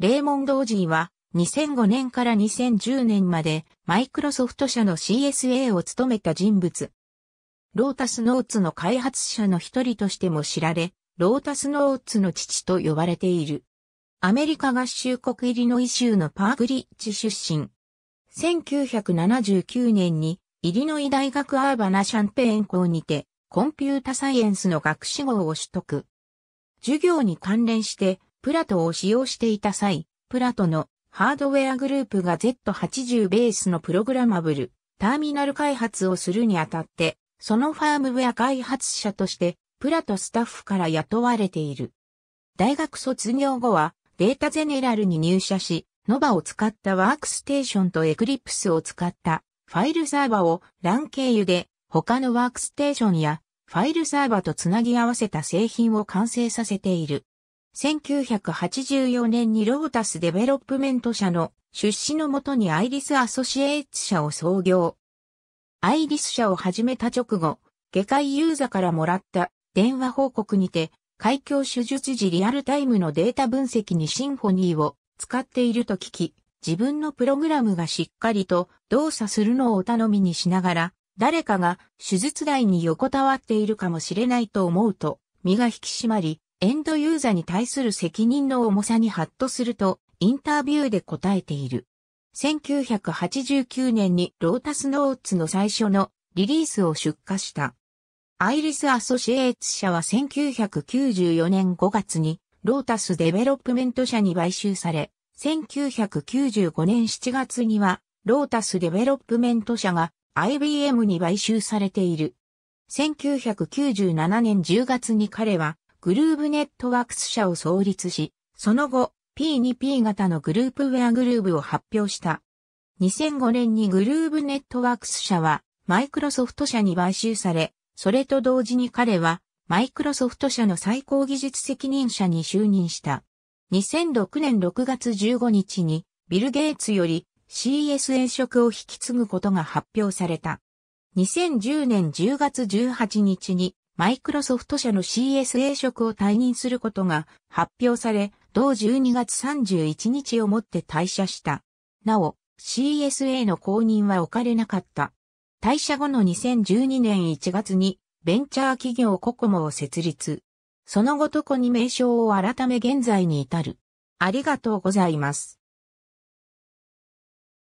レーモンド・オジーは2005年から2010年までマイクロソフト社の CSA を務めた人物。ロータスノーツの開発者の一人としても知られ、ロータスノーツの父と呼ばれている。アメリカ合衆国イリノイ州のパークリッジ出身。1979年にイリノイ大学アーバナシャンペーン校にてコンピュータサイエンスの学士号を取得。授業に関連してプラトを使用していた際、プラトのハードウェアグループが Z80 ベースのプログラマブル、ターミナル開発をするにあたって、そのファームウェア開発者として、プラトスタッフから雇われている。大学卒業後は、データゼネラルに入社し、ノバを使ったワークステーションとエクリプスを使ったファイルサーバを LAN 経由で他のワークステーションやファイルサーバとつなぎ合わせた製品を完成させている。1984年にロータスデベロップメント社の出資のもとにアイリスアソシエイツ社を創業。アイリス社を始めた直後、下界ユーザからもらった電話報告にて、海峡手術時リアルタイムのデータ分析にシンフォニーを使っていると聞き、自分のプログラムがしっかりと動作するのをお頼みにしながら、誰かが手術台に横たわっているかもしれないと思うと、身が引き締まり、エンドユーザーに対する責任の重さにハッとすると、インタビューで答えている。1989年にロータスノーツの最初のリリースを出荷した。アイリスアソシエーツ社は1994年5月にロータスデベロップメント社に買収され、1995年7月にはロータスデベロップメント社が IBM に買収されている。1997年10月に彼はグルーブネットワークス社を創立し、その後、P2P 型のグループウェアグルーブを発表した。2005年にグルーブネットワークス社は、マイクロソフト社に買収され、それと同時に彼は、マイクロソフト社の最高技術責任者に就任した。2006年6月15日に、ビル・ゲイツより CSA 職を引き継ぐことが発表された。2010年10月18日にマイクロソフト社の CSA 職を退任することが発表され、同12月31日をもって退社した。なお、CSA の公認は置かれなかった。退社後の2012年1月にベンチャー企業ココモを設立。その後とこに名称を改め現在に至る。ありがとうございます。